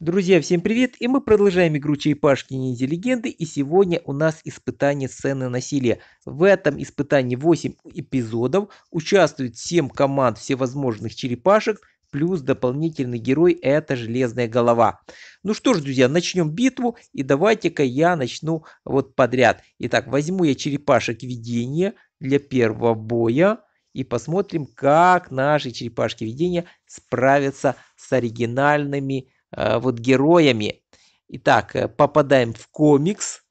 Друзья, всем привет! И мы продолжаем игру Черепашки Ниндзя Легенды, и сегодня у нас испытание сцены насилия. В этом испытании 8 эпизодов, участвуют 7 команд всевозможных черепашек, плюс дополнительный герой – это Железная Голова. Ну что ж, друзья, начнем битву, и давайте-ка я начну вот подряд. Итак, возьму я черепашек видения для первого боя и посмотрим, как наши черепашки видения справятся с оригинальными Э, вот героями. Итак, э, попадаем в комикс.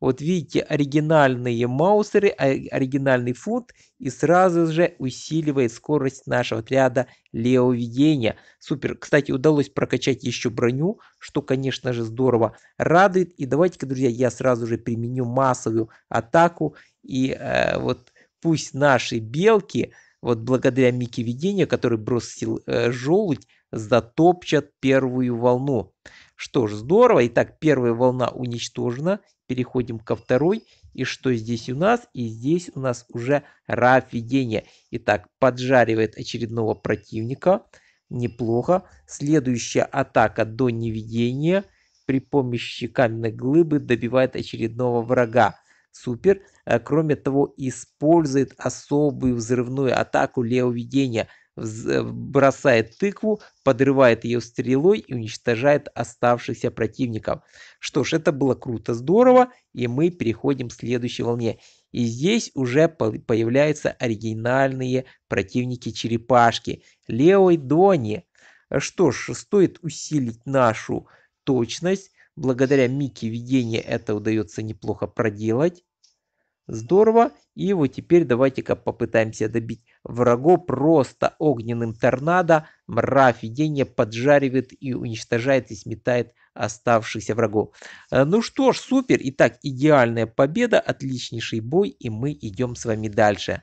Вот видите, оригинальные маусеры, а, оригинальный фонд, и сразу же усиливает скорость нашего отряда левоведения. Супер. Кстати, удалось прокачать еще броню, что, конечно же, здорово радует. И давайте-ка, друзья, я сразу же применю массовую атаку. И э, вот пусть наши белки вот благодаря Микки Видения, который бросил э, желудь, затопчат первую волну. Что ж, здорово. Итак, первая волна уничтожена. Переходим ко второй. И что здесь у нас? И здесь у нас уже Раф Видения. Итак, поджаривает очередного противника. Неплохо. Следующая атака до невидения при помощи каменной глыбы добивает очередного врага супер. Э, кроме того, использует особую взрывную атаку левоведения, э, бросает тыкву, подрывает ее стрелой и уничтожает оставшихся противников. Что ж, это было круто, здорово, и мы переходим к следующей волне. И здесь уже появляются оригинальные противники-черепашки. Лео и Дони. Э, что ж, стоит усилить нашу точность, Благодаря Мике видение это удается неплохо проделать. Здорово. И вот теперь давайте-ка попытаемся добить врагов просто огненным торнадо. Мраф видение поджаривает и уничтожает и сметает оставшихся врагов. Э, ну что ж, супер. Итак, идеальная победа, отличнейший бой, и мы идем с вами дальше.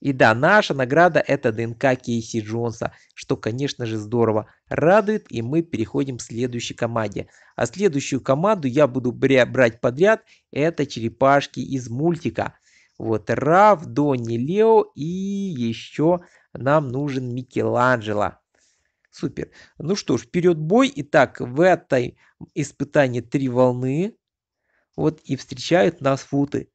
И да, наша награда это ДНК Кейси Джонса, что, конечно же, здорово радует. И мы переходим к следующей команде. А следующую команду я буду брать подряд. Это черепашки из мультика. Вот Рав, Донни, Лео и еще нам нужен Микеланджело. Супер. Ну что ж, вперед бой. Итак, в этой испытании три волны. Вот и встречают нас футы.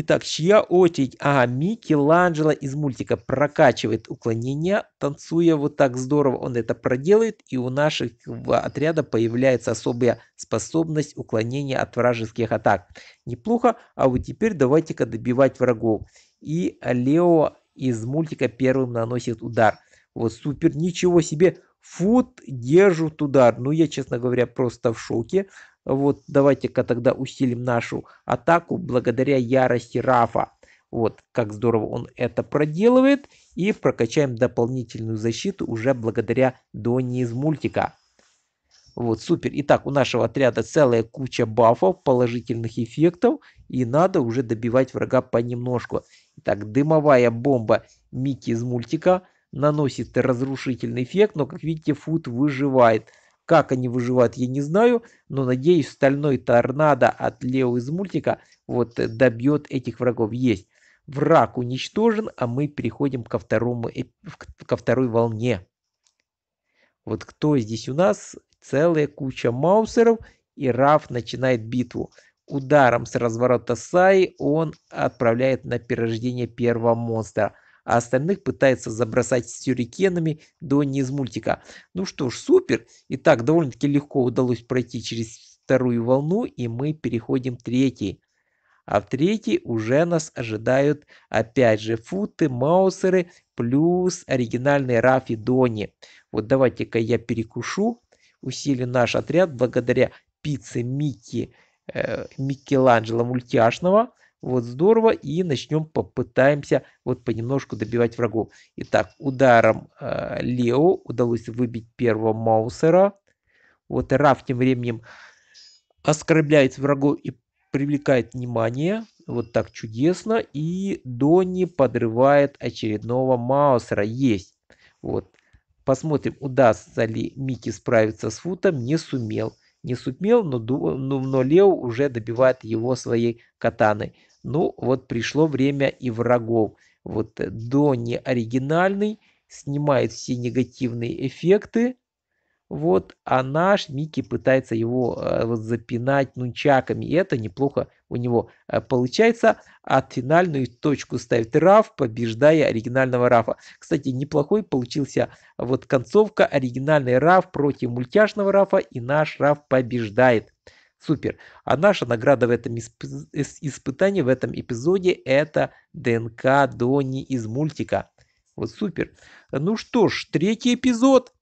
Итак, чья очередь? А, Микеланджело из мультика прокачивает уклонение, танцуя вот так здорово он это проделает, и у наших отряда появляется особая способность уклонения от вражеских атак. Неплохо, а вот теперь давайте-ка добивать врагов. И Лео из мультика первым наносит удар. Вот супер, ничего себе, фут держит удар. Ну, я, честно говоря, просто в шоке. Вот давайте-ка тогда усилим нашу атаку благодаря ярости Рафа. Вот как здорово он это проделывает. И прокачаем дополнительную защиту уже благодаря Донни из мультика. Вот, супер. Итак, у нашего отряда целая куча бафов, положительных эффектов. И надо уже добивать врага понемножку. Итак, дымовая бомба Микки из мультика наносит разрушительный эффект, но, как видите, Фуд выживает. Как они выживают, я не знаю, но надеюсь, стальной торнадо от Лео из мультика вот э, добьет этих врагов. Есть. Враг уничтожен, а мы переходим ко, второму, ко второй волне. Вот кто здесь у нас? Целая куча маусеров, и Раф начинает битву. Ударом с разворота Саи он отправляет на перерождение первого монстра – а остальных пытается забросать сюрикенами Донни из мультика. Ну что ж, супер. Итак, довольно-таки легко удалось пройти через вторую волну, и мы переходим к третьей. А в третьей уже нас ожидают опять же футы, маусеры, плюс оригинальный Рафи Дони. Вот давайте-ка я перекушу. Усилю наш отряд благодаря пицце Микки, э, Микеланджело мультяшного. Вот здорово. И начнем, попытаемся вот понемножку добивать врагов. Итак, ударом э, Лео удалось выбить первого Маусера. Вот Раф тем временем оскорбляет врагов и привлекает внимание. Вот так чудесно. И Донни подрывает очередного Маусера. Есть. Вот. Посмотрим, удастся ли Микки справиться с Футом. Не сумел не сумел, но, но, ну, но Лео уже добивает его своей катаной. Ну, вот пришло время и врагов. Вот э, Донни оригинальный, снимает все негативные эффекты, вот, а наш Микки пытается его э, вот, запинать нунчаками, и это неплохо у него э, получается. А финальную точку ставит Раф, побеждая оригинального Рафа. Кстати, неплохой получился вот концовка. Оригинальный Раф против мультяшного Рафа, и наш Раф побеждает. Супер. А наша награда в этом исп... испытании, в этом эпизоде, это ДНК Дони из мультика. Вот супер. Ну что ж, третий эпизод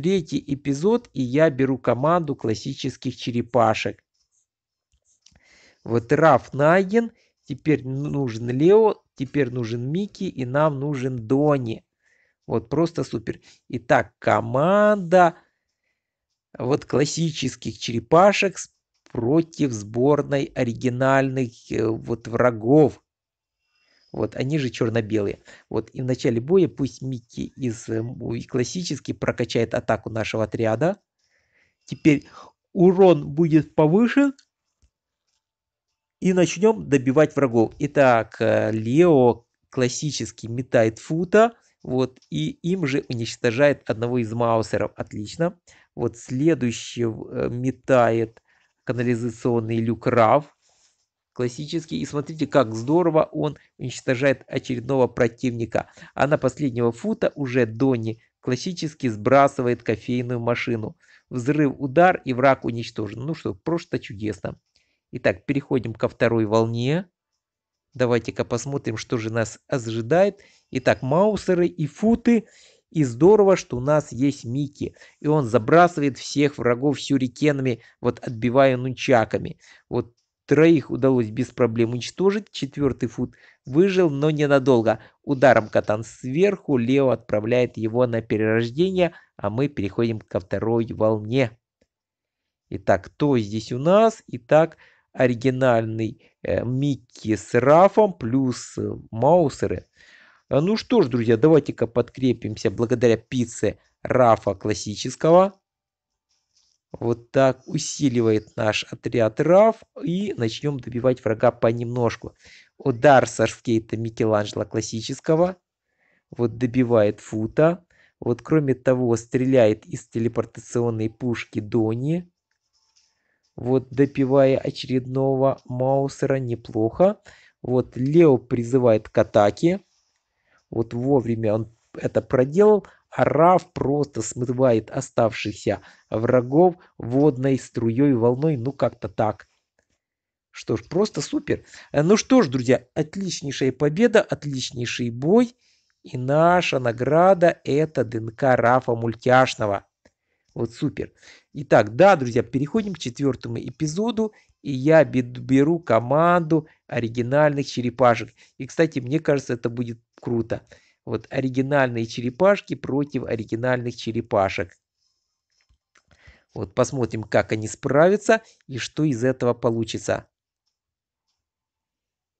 третий эпизод, и я беру команду классических черепашек. Вот Раф найден, теперь нужен Лео, теперь нужен Микки, и нам нужен Дони. Вот просто супер. Итак, команда вот классических черепашек против сборной оригинальных э, вот врагов. Вот, они же черно-белые. Вот, и в начале боя пусть Микки из э, классически прокачает атаку нашего отряда. Теперь урон будет повышен И начнем добивать врагов. Итак, э, Лео классически метает фута. Вот, и им же уничтожает одного из маусеров. Отлично. Вот следующий э, метает канализационный люк Рав классический. И смотрите, как здорово он уничтожает очередного противника. А на последнего фута уже Донни классически сбрасывает кофейную машину. Взрыв, удар и враг уничтожен. Ну что, просто чудесно. Итак, переходим ко второй волне. Давайте-ка посмотрим, что же нас ожидает. Итак, маусеры и футы. И здорово, что у нас есть Микки. И он забрасывает всех врагов сюрикенами, вот отбивая нунчаками. Вот Троих удалось без проблем уничтожить, четвертый фут выжил, но ненадолго. Ударом катан сверху, Лео отправляет его на перерождение, а мы переходим ко второй волне. Итак, кто здесь у нас? Итак, оригинальный э, Микки с Рафом плюс э, Маусеры. А, ну что ж, друзья, давайте-ка подкрепимся благодаря пицце Рафа классического. Вот так усиливает наш отряд Раф. И начнем добивать врага понемножку. Удар со швкейта Микеланджело классического. Вот добивает фута. Вот кроме того стреляет из телепортационной пушки Дони. Вот допивая очередного Маусера неплохо. Вот Лео призывает к атаке. Вот вовремя он это проделал. А Раф просто смывает оставшихся врагов водной струей, волной, ну как-то так. Что ж, просто супер. Э, ну что ж, друзья, отличнейшая победа, отличнейший бой. И наша награда это ДНК Рафа Мультяшного. Вот супер. Итак, да, друзья, переходим к четвертому эпизоду. И я беру команду оригинальных черепашек. И, кстати, мне кажется, это будет круто. Вот оригинальные черепашки против оригинальных черепашек. Вот посмотрим, как они справятся и что из этого получится.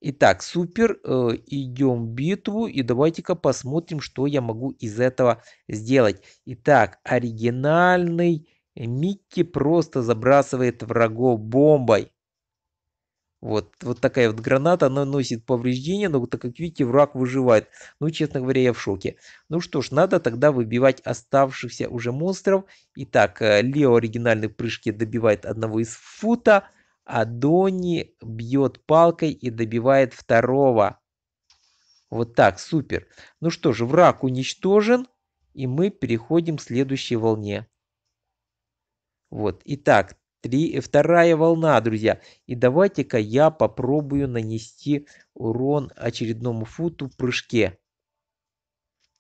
Итак, супер, э, идем в битву и давайте-ка посмотрим, что я могу из этого сделать. Итак, оригинальный Микки просто забрасывает врагов бомбой. Вот, вот такая вот граната, она носит повреждения, но так как видите, враг выживает. Ну, честно говоря, я в шоке. Ну что ж, надо тогда выбивать оставшихся уже монстров. Итак, э, Лео оригинальных прыжки добивает одного из фута, а Донни бьет палкой и добивает второго. Вот так, супер. Ну что же, враг уничтожен, и мы переходим к следующей волне. Вот, итак, три, э, вторая волна, друзья. И давайте-ка я попробую нанести урон очередному футу в прыжке.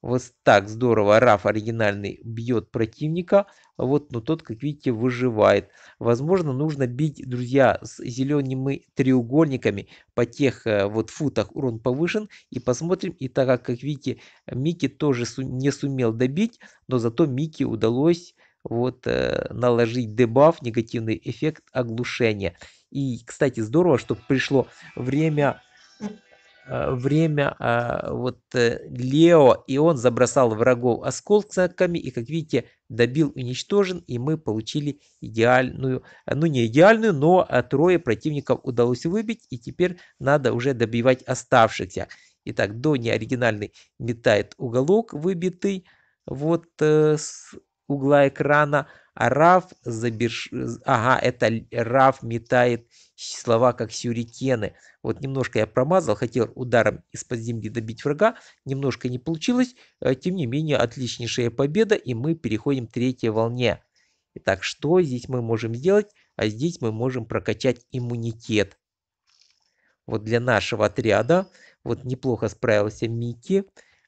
Вот так здорово Раф оригинальный бьет противника, вот, но тот, как видите, выживает. Возможно, нужно бить, друзья, с зелеными треугольниками по тех э, вот футах урон повышен. И посмотрим, и так как, как видите, Микки тоже не сумел добить, но зато Микки удалось вот э, наложить дебаф, негативный эффект оглушения. И, кстати, здорово, что пришло время э, время а, вот Лео, и он забросал врагов осколками, и, как видите, добил, уничтожен, и мы получили идеальную, ну не идеальную, но трое противников удалось выбить, и теперь надо уже добивать оставшихся. Итак, до оригинальный метает уголок выбитый, вот э, с угла экрана, а Раф заберж... Ага, это Раф метает слова как сюрикены. Вот немножко я промазал, хотел ударом из-под земли добить врага, немножко не получилось, э, тем не менее отличнейшая победа, и мы переходим к третьей волне. Итак, что здесь мы можем сделать? А здесь мы можем прокачать иммунитет. Вот для нашего отряда, вот неплохо справился Микки,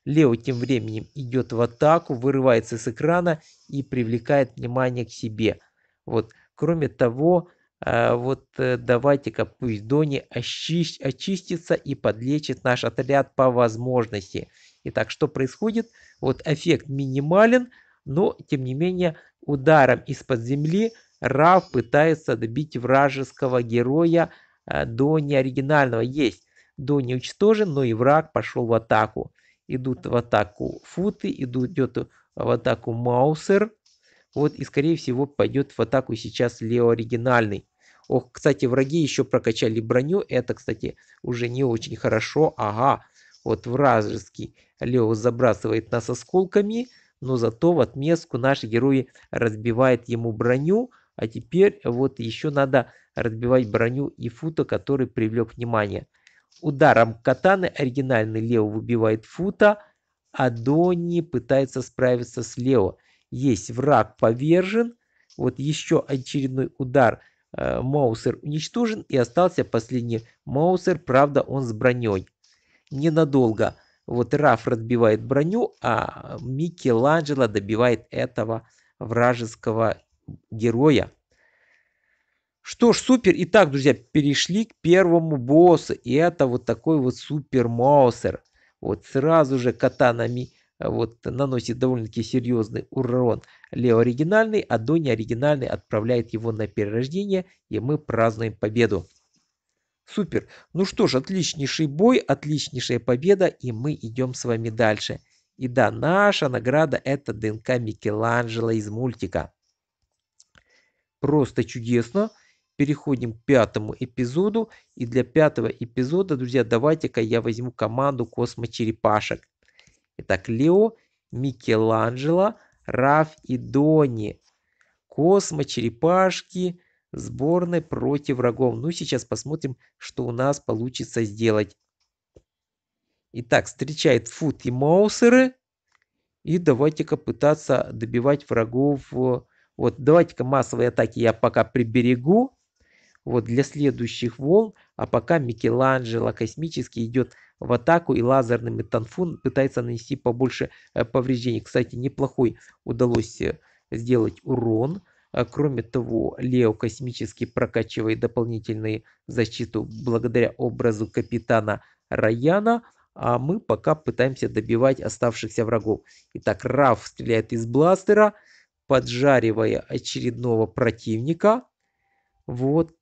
Лео тем временем идет в атаку, вырывается с экрана и привлекает внимание к себе. Вот. Кроме того, э, вот э, давайте-ка пусть Дони очистится и подлечит наш отряд по возможности. Итак, что происходит? Вот эффект минимален, но тем не менее ударом из-под земли Рав пытается добить вражеского героя э, Дони оригинального Есть Дони уничтожен, но и враг пошел в атаку идут в атаку Футы, идут, идет в атаку Маусер. Вот, и скорее всего пойдет в атаку сейчас Лео Оригинальный. Ох, кстати, враги еще прокачали броню. Это, кстати, уже не очень хорошо. Ага, вот вражеский Лео забрасывает нас осколками. Но зато в отместку наши герои разбивает ему броню. А теперь вот еще надо разбивать броню и фута, который привлек внимание. Ударом катаны оригинальный Лео выбивает Фута, а Донни пытается справиться с Лео. Есть враг повержен, вот еще очередной удар э, Маусер уничтожен и остался последний Маусер, правда он с броней. Ненадолго. Вот Раф разбивает броню, а Микеланджело добивает этого вражеского героя. Что ж, супер. Итак, друзья, перешли к первому боссу. И это вот такой вот супер Маусер. Вот сразу же катанами вот наносит довольно-таки серьезный урон. Лео оригинальный, а Дони оригинальный отправляет его на перерождение, и мы празднуем победу. Супер. Ну что ж, отличнейший бой, отличнейшая победа, и мы идем с вами дальше. И да, наша награда это ДНК Микеланджело из мультика. Просто чудесно переходим к пятому эпизоду. И для пятого эпизода, друзья, давайте-ка я возьму команду космочерепашек. Итак, Лео, Микеланджело, Раф и Дони. Космочерепашки сборной против врагов. Ну, сейчас посмотрим, что у нас получится сделать. Итак, встречает Фут и Маусеры. И давайте-ка пытаться добивать врагов. Вот, давайте-ка массовые атаки я пока приберегу вот для следующих волн, а пока Микеланджело космически идет в атаку и лазерными танфун пытается нанести побольше э, повреждений. Кстати, неплохой удалось э, сделать урон. А кроме того, Лео космически прокачивает дополнительную защиту благодаря образу капитана Раяна, а мы пока пытаемся добивать оставшихся врагов. Итак, Раф стреляет из бластера, поджаривая очередного противника. Вот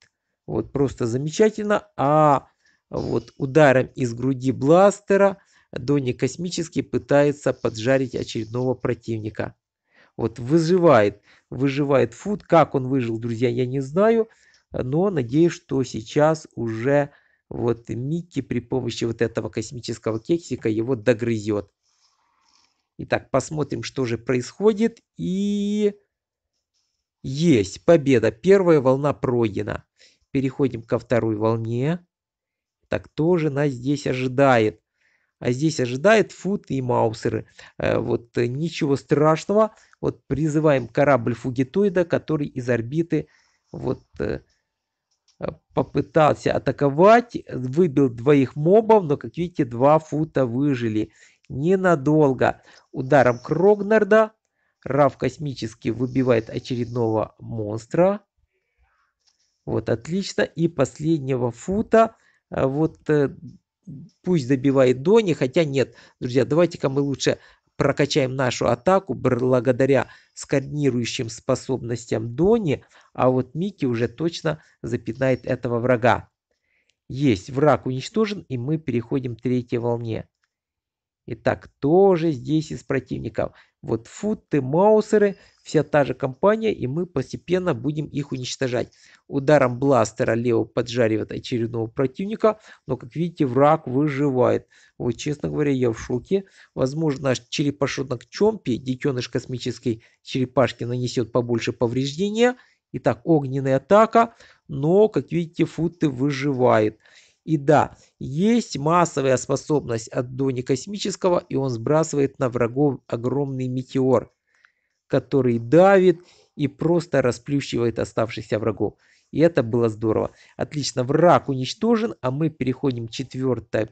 вот просто замечательно. А вот ударом из груди бластера Донни космически пытается поджарить очередного противника. Вот выживает, выживает Фуд. Как он выжил, друзья, я не знаю. Но надеюсь, что сейчас уже вот Микки при помощи вот этого космического кексика его догрызет. Итак, посмотрим, что же происходит. И есть победа. Первая волна пройдена переходим ко второй волне. Так тоже нас здесь ожидает. А здесь ожидает фут и маусеры. Э, вот э, ничего страшного. Вот призываем корабль фугитоида, который из орбиты вот э, попытался атаковать, выбил двоих мобов, но, как видите, два фута выжили. Ненадолго. Ударом Крогнарда Рав космически выбивает очередного монстра. Вот, отлично. И последнего фута. Э, вот э, пусть добивает Дони, хотя нет. Друзья, давайте-ка мы лучше прокачаем нашу атаку благодаря скорнирующим способностям Дони, а вот Микки уже точно запинает этого врага. Есть, враг уничтожен, и мы переходим к третьей волне. Итак, тоже здесь из противников. Вот футы, маусеры, вся та же компания, и мы постепенно будем их уничтожать. Ударом бластера Лео поджаривает очередного противника, но, как видите, враг выживает. Вот, честно говоря, я в шоке. Возможно, наш черепашонок Чомпи, детеныш космической черепашки, нанесет побольше повреждения. Итак, огненная атака, но, как видите, футы выживает. И да, есть массовая способность от Дони Космического, и он сбрасывает на врагов огромный метеор, который давит и просто расплющивает оставшихся врагов. И это было здорово. Отлично, враг уничтожен, а мы переходим к четвертой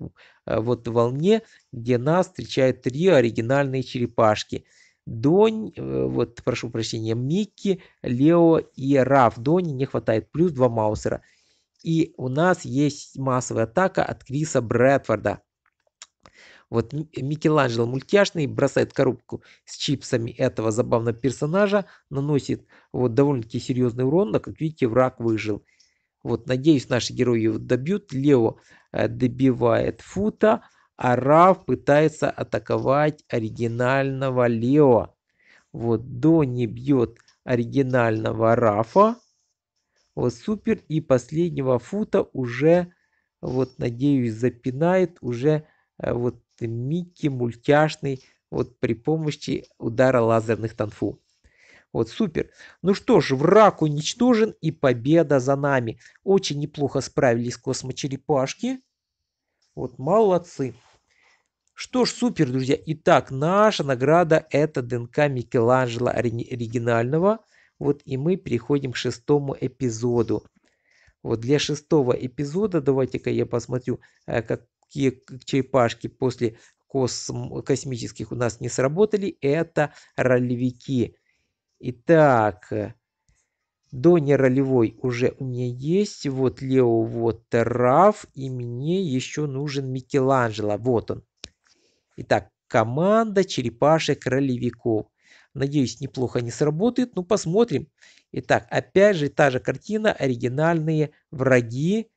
э, вот волне, где нас встречают три оригинальные черепашки. Донь, э, вот прошу прощения, Микки, Лео и Раф. Дони не хватает, плюс два Маусера. И у нас есть массовая атака от Криса Брэдфорда. Вот Микеланджело мультяшный бросает коробку с чипсами этого забавного персонажа, наносит вот довольно-таки серьезный урон, но как видите враг выжил. Вот, надеюсь, наши герои его добьют. Лео э, добивает Фута, а Раф пытается атаковать оригинального Лео. Вот, Дони бьет оригинального Рафа. Вот супер. И последнего фута уже, вот надеюсь, запинает уже э, вот Микки мультяшный вот при помощи удара лазерных танфу. Вот супер. Ну что ж, враг уничтожен и победа за нами. Очень неплохо справились космочерепашки. Вот молодцы. Что ж, супер, друзья. Итак, наша награда это ДНК Микеланджело оригинального. Вот и мы переходим к шестому эпизоду. Вот для шестого эпизода, давайте-ка я посмотрю, э, какие черепашки после косм- космических у нас не сработали. Это ролевики. Итак, до неролевой уже у меня есть. Вот Лео, вот Раф. И мне еще нужен Микеланджело. Вот он. Итак, команда черепашек ролевиков. Надеюсь, неплохо не сработает, ну посмотрим. Итак, опять же та же картина, оригинальные враги,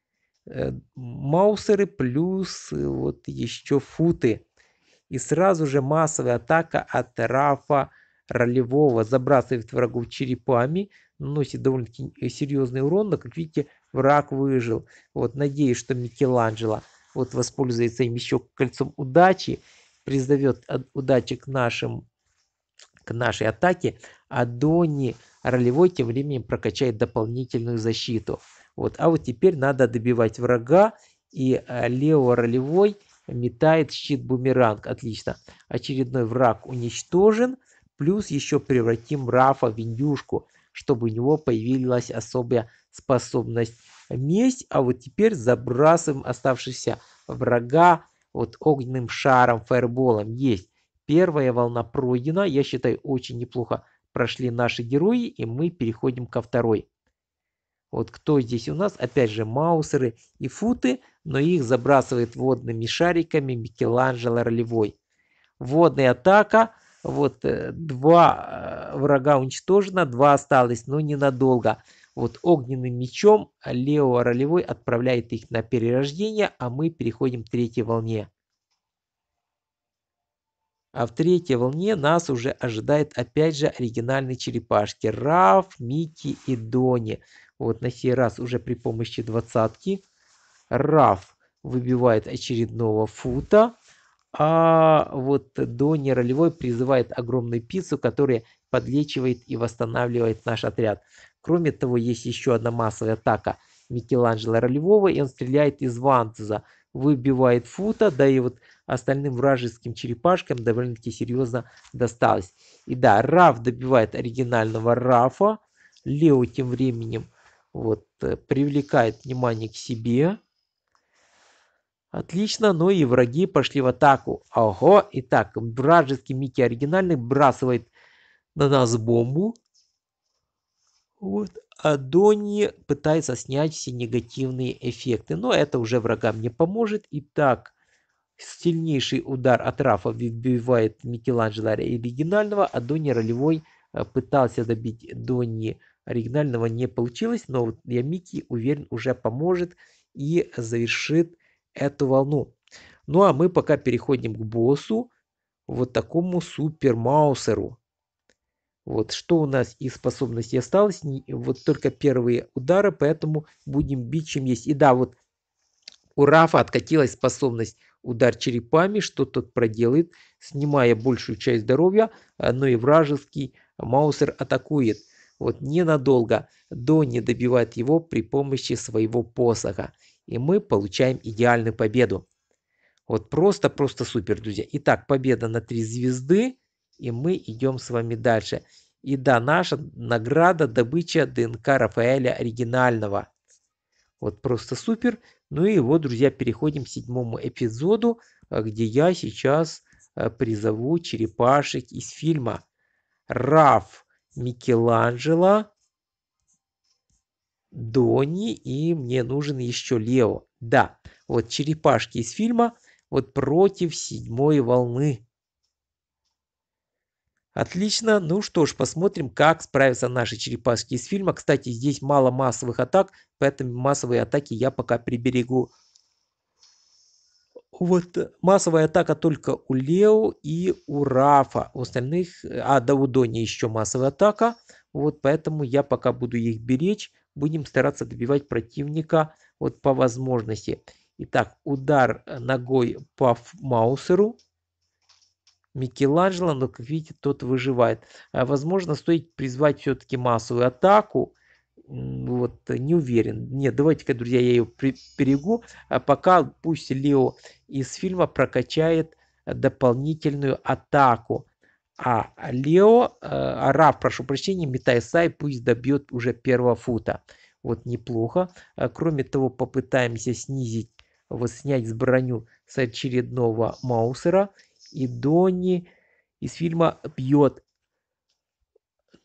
э, маусеры плюс э, вот еще футы. И сразу же массовая атака от Рафа ролевого забрасывает врагов черепами, наносит довольно-таки э, серьезный урон, но, как видите, враг выжил. Вот, надеюсь, что Микеланджело вот воспользуется им еще кольцом удачи, призовет э, удачи к нашим к нашей атаке, а Дони ролевой тем временем прокачает дополнительную защиту. Вот. А вот теперь надо добивать врага, и э, Лео ролевой метает щит-бумеранг. Отлично. Очередной враг уничтожен, плюс еще превратим Рафа в индюшку, чтобы у него появилась особая способность месть. А вот теперь забрасываем оставшихся врага вот огненным шаром, фаерболом. Есть. Первая волна пройдена, я считаю, очень неплохо прошли наши герои, и мы переходим ко второй. Вот кто здесь у нас? Опять же маусеры и футы, но их забрасывает водными шариками Микеланджело ролевой. Водная атака. Вот э, два э, врага уничтожено, два осталось, но ненадолго. Вот огненным мечом Лео ролевой отправляет их на перерождение, а мы переходим к третьей волне. А в третьей волне нас уже ожидает опять же оригинальные черепашки. Раф, Микки и Дони. Вот на сей раз уже при помощи двадцатки. Раф выбивает очередного фута. А вот Дони ролевой призывает огромную пиццу, которая подлечивает и восстанавливает наш отряд. Кроме того, есть еще одна массовая атака Микеланджело ролевого, и он стреляет из Вантза, выбивает фута, да и вот остальным вражеским черепашкам довольно-таки серьезно досталось. И да, Раф добивает оригинального Рафа, Лео тем временем вот э, привлекает внимание к себе. Отлично, ну и враги пошли в атаку. Ого, итак, вражеский Микки оригинальный бросает на нас бомбу. Вот. А Донни пытается снять все негативные эффекты, но это уже врагам не поможет. Итак, сильнейший удар от Рафа выбивает Микеланджело оригинального, а Донни ролевой э, пытался добить Донни оригинального, не получилось, но вот Ямики, уверен, уже поможет и завершит эту волну. Ну а мы пока переходим к боссу, вот такому супер Маусеру. Вот что у нас из способностей осталось, вот только первые удары, поэтому будем бить чем есть. И да, вот у Рафа откатилась способность удар черепами, что тот проделает, снимая большую часть здоровья, но и вражеский Маусер атакует. Вот ненадолго Донни добивает его при помощи своего посоха. И мы получаем идеальную победу. Вот просто-просто супер, друзья. Итак, победа на 3 звезды и мы идем с вами дальше. И да, наша награда – добыча ДНК Рафаэля оригинального. Вот просто супер. Ну и вот, друзья, переходим к седьмому эпизоду, э, где я сейчас э, призову черепашек из фильма. Раф, Микеланджело, Дони и мне нужен еще Лео. Да, вот черепашки из фильма вот против седьмой волны. Отлично, ну что ж, посмотрим, как справятся наши черепашки из фильма. Кстати, здесь мало массовых атак, поэтому массовые атаки я пока приберегу. Вот массовая атака только у Лео и у Рафа. У остальных, а до у Дони еще массовая атака. Вот поэтому я пока буду их беречь. Будем стараться добивать противника вот по возможности. Итак, удар ногой по Маусеру. Микеланджело, но, как видите, тот выживает. А, возможно, стоит призвать все-таки массовую атаку. Вот, не уверен. Нет, давайте-ка, друзья, я ее перегу. А пока пусть Лео из фильма прокачает а, дополнительную атаку. А Лео, э, а Раф, прошу прощения, Митайсай пусть добьет уже первого фута. Вот неплохо. А, кроме того, попытаемся снизить, вот снять с броню с очередного Маусера и Донни из фильма «Бьет».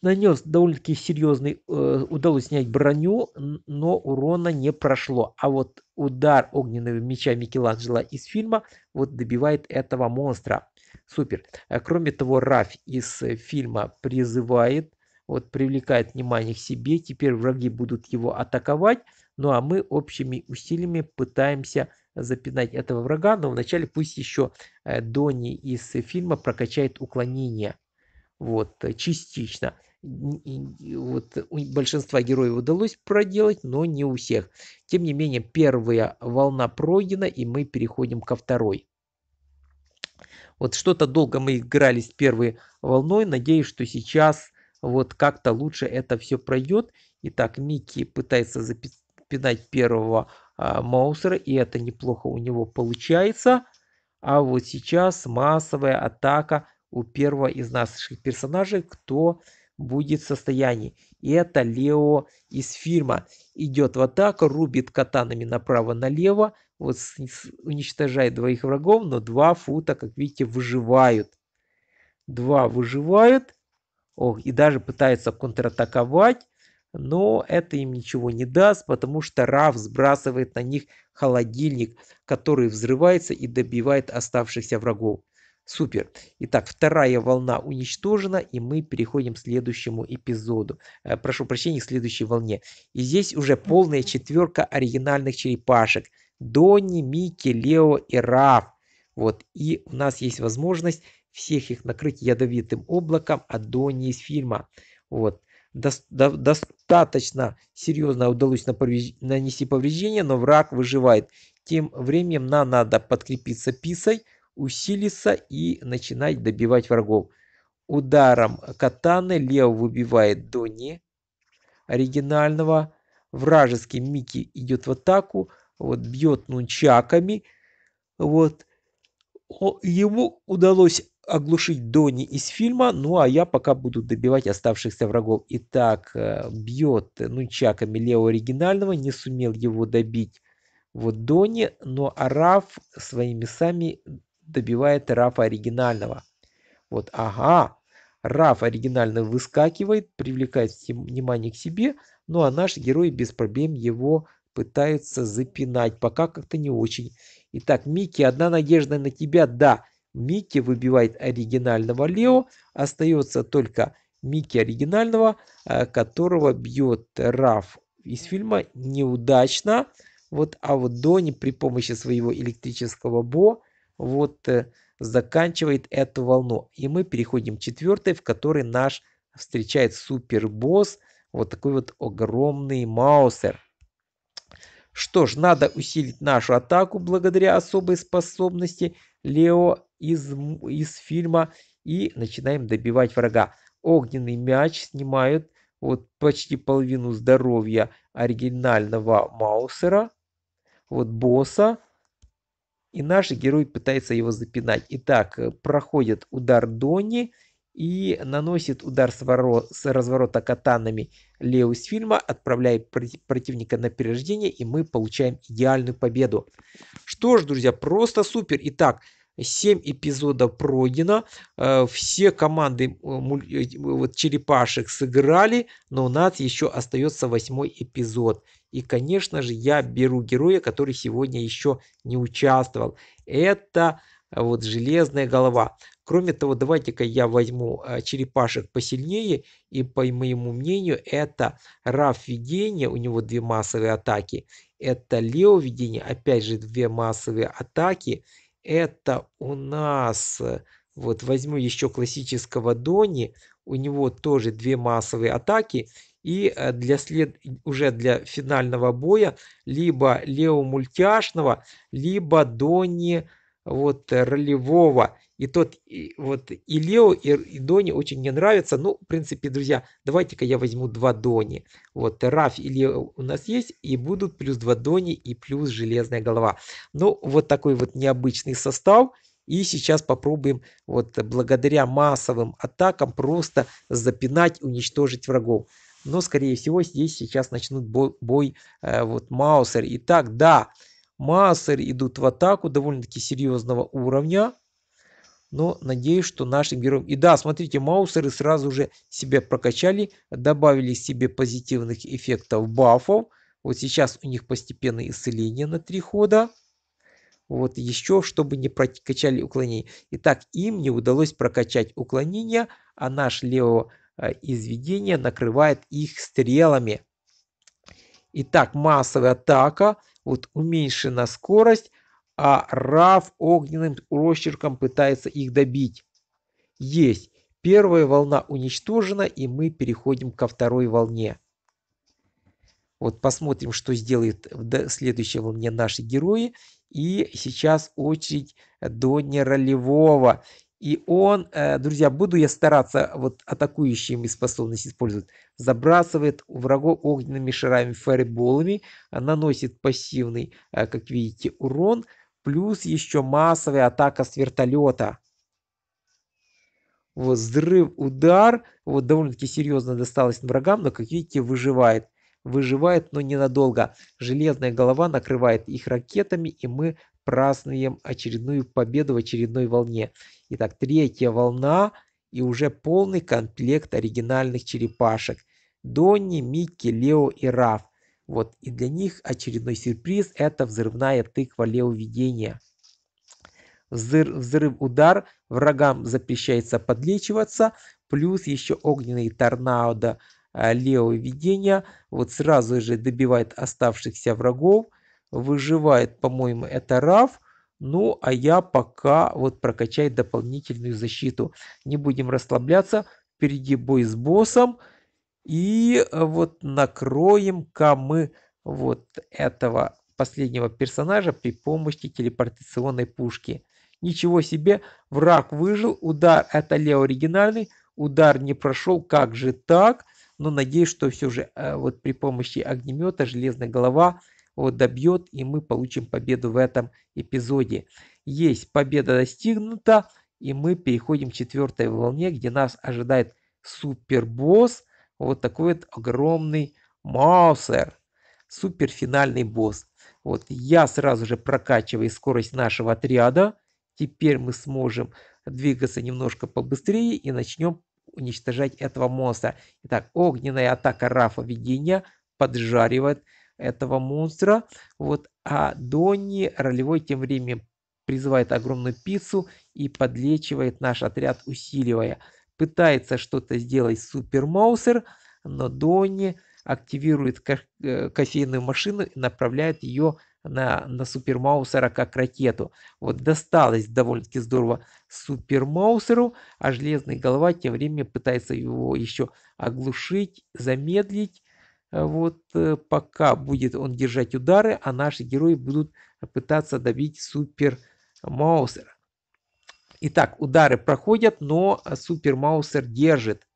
Нанес довольно-таки серьезный, э, удалось снять броню, но урона не прошло. А вот удар огненного меча Микеланджело из фильма вот добивает этого монстра. Супер. Э, кроме того, Раф из э, фильма призывает, вот привлекает внимание к себе. Теперь враги будут его атаковать. Ну а мы общими усилиями пытаемся запинать этого врага, но вначале пусть еще э, Донни из фильма прокачает уклонение. Вот, э, частично. вот у большинства героев удалось проделать, но не у всех. Тем не менее, первая волна пройдена, и мы переходим ко второй. Вот что-то долго мы играли с первой волной. Надеюсь, что сейчас вот как-то лучше это все пройдет. Итак, Микки пытается запинать первого а, Маусера, и это неплохо у него получается. А вот сейчас массовая атака у первого из наших персонажей, кто будет в состоянии. И это Лео из фильма. Идет в атаку, рубит катанами направо-налево, вот уничтожает двоих врагов, но два фута, как видите, выживают. Два выживают. Ох, и даже пытается контратаковать но это им ничего не даст, потому что Раф сбрасывает на них холодильник, который взрывается и добивает оставшихся врагов. Супер. Итак, вторая волна уничтожена, и мы переходим к следующему эпизоду. Э, прошу прощения, к следующей волне. И здесь уже полная четверка оригинальных черепашек. Донни, Микки, Лео и Раф. Вот, и у нас есть возможность всех их накрыть ядовитым облаком от Донни из фильма. Вот достаточно серьезно удалось нанести повреждение, но враг выживает. Тем временем нам надо подкрепиться писой, усилиться и начинать добивать врагов. Ударом катаны Лео выбивает Донни оригинального. Вражеский Микки идет в атаку, вот бьет нунчаками. Вот. Ему удалось оглушить Дони из фильма. Ну а я пока буду добивать оставшихся врагов. Итак, э, бьет э, нунчаками Лео оригинального, не сумел его добить вот Дони, но ну, а Раф своими сами добивает Рафа оригинального. Вот, ага, Раф оригинально выскакивает, привлекает внимание к себе, ну а наш герой без проблем его пытается запинать, пока как-то не очень. Итак, Микки, одна надежда на тебя, да, Микки выбивает оригинального Лео. Остается только Микки оригинального, э, которого бьет Раф из фильма неудачно. Вот, а вот Донни при помощи своего электрического Бо вот э, заканчивает эту волну. И мы переходим к четвертой, в которой наш встречает супербосс. Вот такой вот огромный Маусер. Что ж, надо усилить нашу атаку благодаря особой способности Лео из, из фильма и начинаем добивать врага. Огненный мяч снимает вот почти половину здоровья оригинального Маусера, вот босса. И наш герой пытается его запинать. Итак, э, проходит удар Донни и наносит удар с, ворот, с разворота катанами из фильма, отправляя противника на перерождение, и мы получаем идеальную победу. Что ж, друзья, просто супер. Итак, 7 эпизодов пройдено. Э, все команды э, э, вот, черепашек сыграли, но у нас еще остается восьмой эпизод. И, конечно же, я беру героя, который сегодня еще не участвовал. Это вот железная голова. Кроме того, давайте-ка я возьму черепашек посильнее. И по моему мнению, это Раф Видение, у него две массовые атаки. Это Лео Видение, опять же, две массовые атаки это у нас, э, вот возьму еще классического Дони, у него тоже две массовые атаки, и э, для след... уже для финального боя либо Лео Мультяшного, либо Дони вот э, ролевого. И тот, и, вот и Лео, и, и Дони очень мне нравятся. Ну, в принципе, друзья, давайте-ка я возьму два Дони. Вот Раф и Лео у нас есть, и будут плюс два Дони и плюс Железная голова. Ну, вот такой вот необычный состав. И сейчас попробуем вот благодаря массовым атакам просто запинать, уничтожить врагов. Но, скорее всего, здесь сейчас начнут бой, бой э, вот Маусер. Итак, да, Массеры идут в атаку довольно-таки серьезного уровня. Но надеюсь, что нашим героям... И да, смотрите, маусеры сразу же себя прокачали, добавили себе позитивных эффектов бафов. Вот сейчас у них постепенное исцеление на три хода. Вот еще, чтобы не прокачали уклонение. Итак, им не удалось прокачать уклонение, а наш Лео э, изведение накрывает их стрелами. Итак, массовая атака вот уменьшена скорость, а Раф огненным росчерком пытается их добить. Есть. Первая волна уничтожена, и мы переходим ко второй волне. Вот посмотрим, что сделает в следующей волне наши герои. И сейчас очередь до неролевого. И он, э, друзья, буду я стараться вот атакующими способность использовать. Забрасывает врагов огненными шарами, фаерболами. Наносит пассивный, э, как видите, урон. Плюс еще массовая атака с вертолета. Вот взрыв, удар. Вот довольно-таки серьезно досталось врагам, но, как видите, выживает. Выживает, но ненадолго. Железная голова накрывает их ракетами, и мы празднуем очередную победу в очередной волне. Итак, третья волна и уже полный комплект оригинальных черепашек. Донни, Микки, Лео и Раф. Вот, и для них очередной сюрприз – это взрывная тыква Лео видения. Взрыв, взрыв удар, врагам запрещается подлечиваться, плюс еще огненные торнадо а, Лео видения. Вот сразу же добивает оставшихся врагов, выживает, по-моему, это Раф, ну, а я пока вот прокачать дополнительную защиту. Не будем расслабляться. Впереди бой с боссом. И э, вот накроем-ка мы вот этого последнего персонажа при помощи телепортационной пушки. Ничего себе, враг выжил, удар это Лео оригинальный, удар не прошел, как же так? Но надеюсь, что все же э, вот при помощи огнемета железная голова вот добьет, и мы получим победу в этом эпизоде. Есть победа достигнута, и мы переходим к четвертой волне, где нас ожидает супербосс, вот такой вот огромный маусер, суперфинальный босс. Вот я сразу же прокачиваю скорость нашего отряда. Теперь мы сможем двигаться немножко побыстрее и начнем уничтожать этого монстра. Итак, огненная атака Рафа Ведения поджаривает этого монстра. Вот, а Донни ролевой тем временем призывает огромную пиццу и подлечивает наш отряд, усиливая. Пытается что-то сделать Супер Маусер, но Донни активирует э, кофейную машину и направляет ее на, на Супер Маусера как ракету. Вот досталось довольно-таки здорово Супер Маусеру, а Железная Голова тем временем пытается его еще оглушить, замедлить Э, вот э, пока будет он держать удары, а наши герои будут пытаться добить Супер Маусера. Итак, удары проходят, но Супер Маусер держит.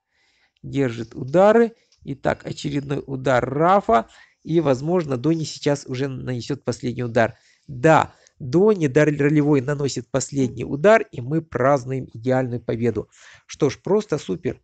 Держит удары. Итак, очередной удар Рафа. И, возможно, Дони сейчас уже нанесет последний удар. Да, Дони ролевой наносит последний удар, и мы празднуем идеальную победу. Что ж, просто супер.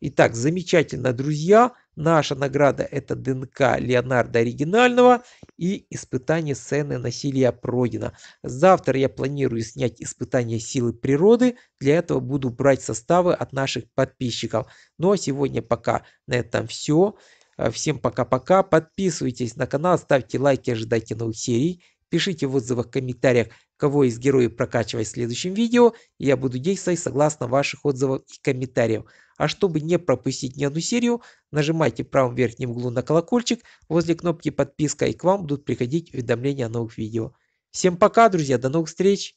Итак, замечательно, друзья. Наша награда – это ДНК Леонардо Оригинального и испытание сцены насилия пройдено. Завтра я планирую снять испытание силы природы. Для этого буду брать составы от наших подписчиков. Ну а сегодня пока на этом все. Всем пока-пока. Подписывайтесь на канал, ставьте лайки, ожидайте новых серий. Пишите в отзывах, комментариях, кого из героев прокачивать в следующем видео, и я буду действовать согласно ваших отзывов и комментариев. А чтобы не пропустить ни одну серию, нажимайте в правом верхнем углу на колокольчик возле кнопки подписка и к вам будут приходить уведомления о новых видео. Всем пока, друзья, до новых встреч!